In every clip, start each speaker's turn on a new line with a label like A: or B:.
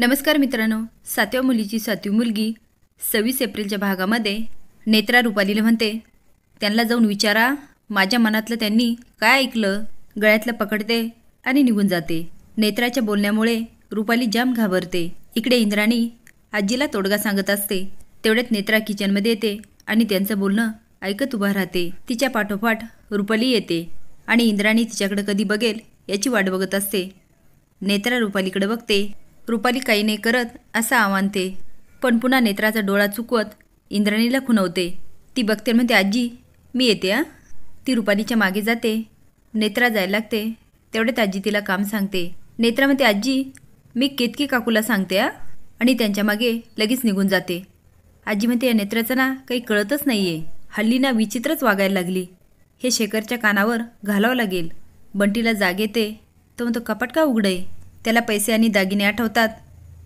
A: नमस्कार मित्रांनो सातव्या मुलीची सातवी मुलगी सव्वीस एप्रिलच्या भागामध्ये नेत्रा रुपालीला म्हणते त्यांना जाऊन विचारा माझ्या मनातलं त्यांनी काय ऐकलं गळ्यातलं पकडते आणि निघून जाते नेत्राच्या बोलण्यामुळे रुपाली जाम घाबरते इकडे इंद्राणी आजीला तोडगा सांगत असते तेवढ्यात नेत्रा किचनमध्ये येते आणि त्यांचं बोलणं ऐकत उभा राहते तिच्या पाठोपाठ रुपाली येते आणि इंद्राणी तिच्याकडे कधी बघेल याची वाट बघत असते नेत्रा रुपालीकडे बघते रुपाली काही नाही करत असं आव्हान ते पण पुन्हा नेत्राचा डोळा चुकवत इंद्राणीला खुणवते ती बघते म्हणते आजी मी येते आ ती रुपालीच्या मागे जाते नेत्रा जायला लागते तेवढ्यात आजी तिला काम सांगते नेत्रा म्हणते आजी मी केतकी काकूला सांगते आ आणि त्यांच्या मागे लगेच निघून जाते आजी म्हणते या नेत्राचं ना काही कळतच नाही आहे हल्ली ना विचित्रच वागायला लागली हे शेखरच्या कानावर घालावं लागेल बंटीला जाग येते तो म्हणतो कपाट का उघडय त्याला पैसे आणि दागिने आठवतात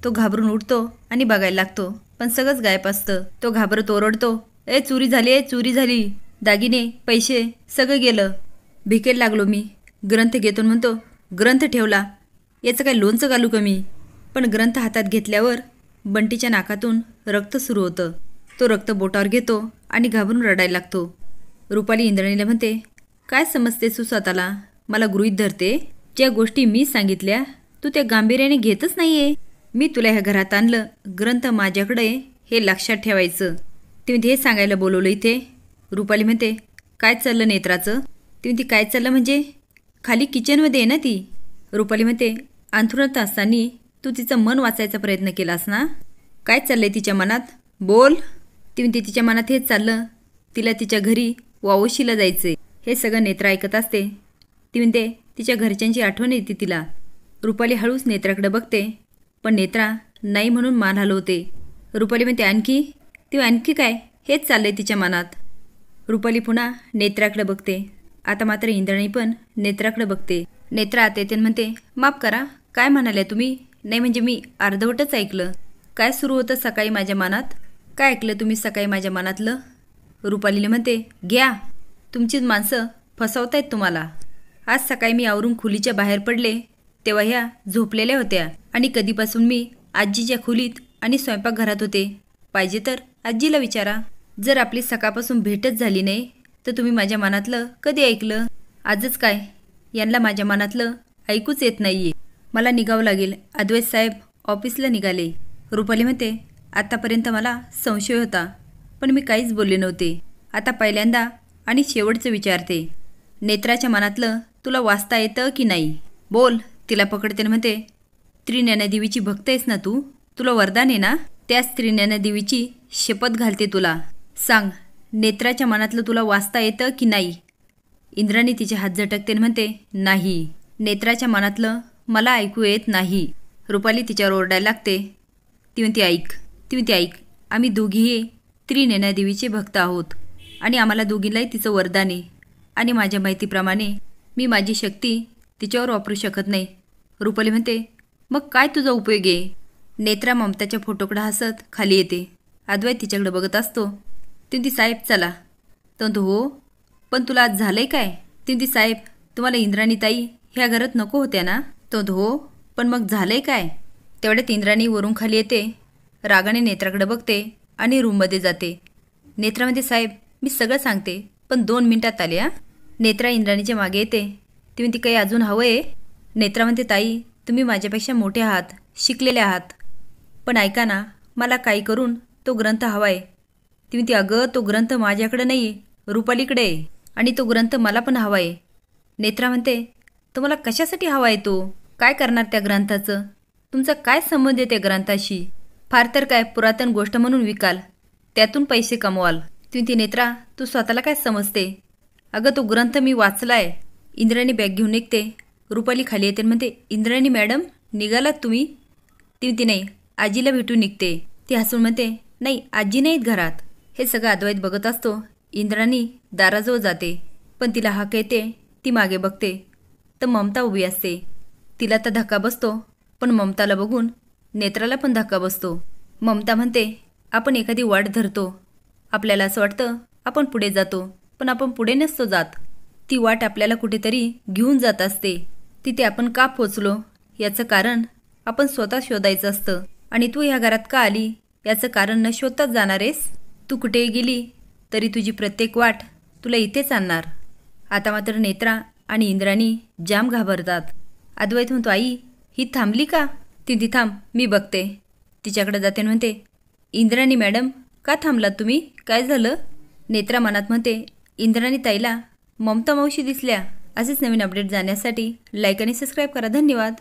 A: तो घाबरून उठतो आणि बघायला लागतो पण सगळंच गायब असतं तो घाबरत ओरडतो ए चोरी झाली ए चोरी झाली दागिने पैसे सगळं गेलं भिकेल लागलो मी ग्रंथ घेतो म्हणतो ग्रंथ ठेवला याचं काय लोणचं घालू कमी पण ग्रंथ हातात घेतल्यावर बंटीच्या नाकातून रक्त सुरू होतं तो रक्त बोटावर घेतो आणि घाबरून रडायला लागतो रुपाली इंद्राणीला म्हणते काय समजते सुसाताला मला गृहीत धरते ज्या गोष्टी मी सांगितल्या तू ते गांभीर्याने घेतच नाहीये मी तुला ह्या घरात आणलं ग्रंथ माझ्याकडे हे लक्षात ठेवायचं तुम्ही हे सांगायला बोलवलं इथे रुपाली म्हणते काय चाललं नेत्राचं तुम्ही ती काय चाललं म्हणजे खाली किचनमध्ये आहे ना ती रुपाली म्हणते अंथरुणात असताना तू तिचं मन वाचायचा प्रयत्न केलास ना काय चाललंय तिच्या मनात बोल ती तिच्या मनात हेच चाललं तिला तिच्या घरी वावशीला जायचं हे सगळं नेत्र ऐकत असते ती म्हणते तिच्या घरच्यांची आठवण येते तिला रुपाली हळूच नेत्राकडे बघते पण नेत्रा नाही म्हणून मान हलवते रुपाली म्हणते आणखी ते आणखी काय हेच चाललंय तिच्या मनात रुपाली पुन्हा नेत्राकडे बघते आता मात्र इंद्राणी पण नेत्राकडे बघते नेत्रा येते म्हणते माफ करा काय म्हणाल्या तुम्ही नाही म्हणजे मी अर्धवटच ऐकलं काय सुरू होतं सकाळी माझ्या मनात काय ऐकलं तुम्ही सकाळी माझ्या मनातलं रुपालीने म्हणते घ्या तुमचीच माणसं फसवतायत तुम्हाला आज सकाळी मी आवरून खुलीच्या बाहेर पडले तेव्हा ह्या झोपलेल्या होत्या आणि कधीपासून मी आजीच्या खोलीत आणि स्वयंपाकघरात होते पाहिजे तर आजीला विचारा जर आपली सकाळपासून भेटच झाली नाही तर तुम्ही माझ्या मनातलं कधी ऐकलं आजच काय यांना माझ्या मनातलं ऐकूच येत नाहीये मला निघावं लागेल अद्वैत साहेब ऑफिसला निघाले रुपाली म्हणते आतापर्यंत मला संशय होता पण मी काहीच बोलले नव्हते आता पहिल्यांदा आणि शेवटचं विचारते नेत्राच्या मनातलं तुला वाचता येतं की नाही बोल तिला पकडते म्हणते देवीची भक्त आहेस ना तू तुला वरदान आहे ना त्याच देवीची शपथ घालते तुला सांग नेत्राच्या मनातलं तुला वाचता येतं की नाही इंद्राने तिचे हात झटकते म्हणते नाही नेत्राच्या मनातलं मला ऐकू येत नाही रुपाली तिच्यावर ओरडायला लागते ती म्हणते ऐक ती म्हणते ऐक आम्ही दोघीही त्रिनेनादेवीचे भक्त आहोत आणि आम्हाला दोघींनाही तिचं वरदान आहे आणि माझ्या माहितीप्रमाणे मी माझी शक्ती तिच्यावर वापरू शकत नाही रुपाली म्हणते मग काय तुझा उपयोग आहे नेत्रा ममताच्या फोटोकडे हसत खाली येते अद्वैत तिच्याकडे बघत असतो तिंदी साहेब चला तंतु हो पण तुला आज झालंय काय तिंदी साहेब तुम्हाला इंद्राणी ताई ह्या घरात नको होत्या ना तो हो पण मग झालंय काय तेवढ्यात इंद्राणी वरून खाली येते रागाने नेत्राकडे बघते आणि रूममध्ये जाते नेत्रामध्ये साहेब मी सगळं सांगते पण दोन मिनटात आले हां नेत्रा इंद्राणीच्या मागे येते ती काही अजून हवं आहे नेत्रावंती ताई तुम्ही माझ्यापेक्षा मोठे आहात शिकलेले आहात पण ऐका ना मला काही करून तो ग्रंथ हवा आहे ती अगं तो ग्रंथ माझ्याकडे नाही रुपालीकडे आहे आणि तो ग्रंथ मला पण हवा आहे नेत्रा म्हणते तुम्हाला कशासाठी हवा आहे तो काय करणार त्या ग्रंथाचं तुमचा काय संबंध आहे त्या ग्रंथाशी फार तर काय पुरातन गोष्ट म्हणून विकाल त्यातून पैसे कमवाल तुम्ही ती नेत्रा तू स्वतःला काय समजते अगं तो ग्रंथ मी वाचला आहे इंद्राने बॅग घेऊन निघते रुपाली खाली येते म्हणते इंद्राणी मॅडम निघालात तुम्ही ती ती नाही आजीला भेटून निघते ती हसून म्हणते नाही आजी नाहीत घरात हे सगळं अद्वैत बघत असतो इंद्राणी दाराजवळ जाते पण तिला हाक येते ती मागे बघते तर ममता उभी असते तिला तर धक्का बसतो पण ममताला बघून नेत्राला पण धक्का बसतो ममता म्हणते आपण एखादी वाट धरतो आपल्याला असं वाटतं आपण पुढे जातो पण आपण पुढे नसतो जात ती वाट आपल्याला कुठेतरी घेऊन जात असते तिथे आपण का पोचलो याचं कारण आपण स्वतः शोधायचं असतं आणि तू ह्या घरात का आली याचं कारण न शोधताच जाणारेस तू कुठेही गेली तरी तुझी प्रत्येक वाट तुला इथेच आणणार आता मात्र नेत्रा आणि इंद्राणी जाम घाबरतात अद्वैत म्हणतो आई ही थांबली का ती थांब मी बघते तिच्याकडे जाते म्हणते इंद्राणी मॅडम का थांबलात तुम्ही काय झालं नेत्रा मनात म्हणते इंद्राणी ताईला ममता मावशी दिसल्या असेच नवीन अपडेट जाण्यासाठी लाईक आणि सबस्क्राईब करा धन्यवाद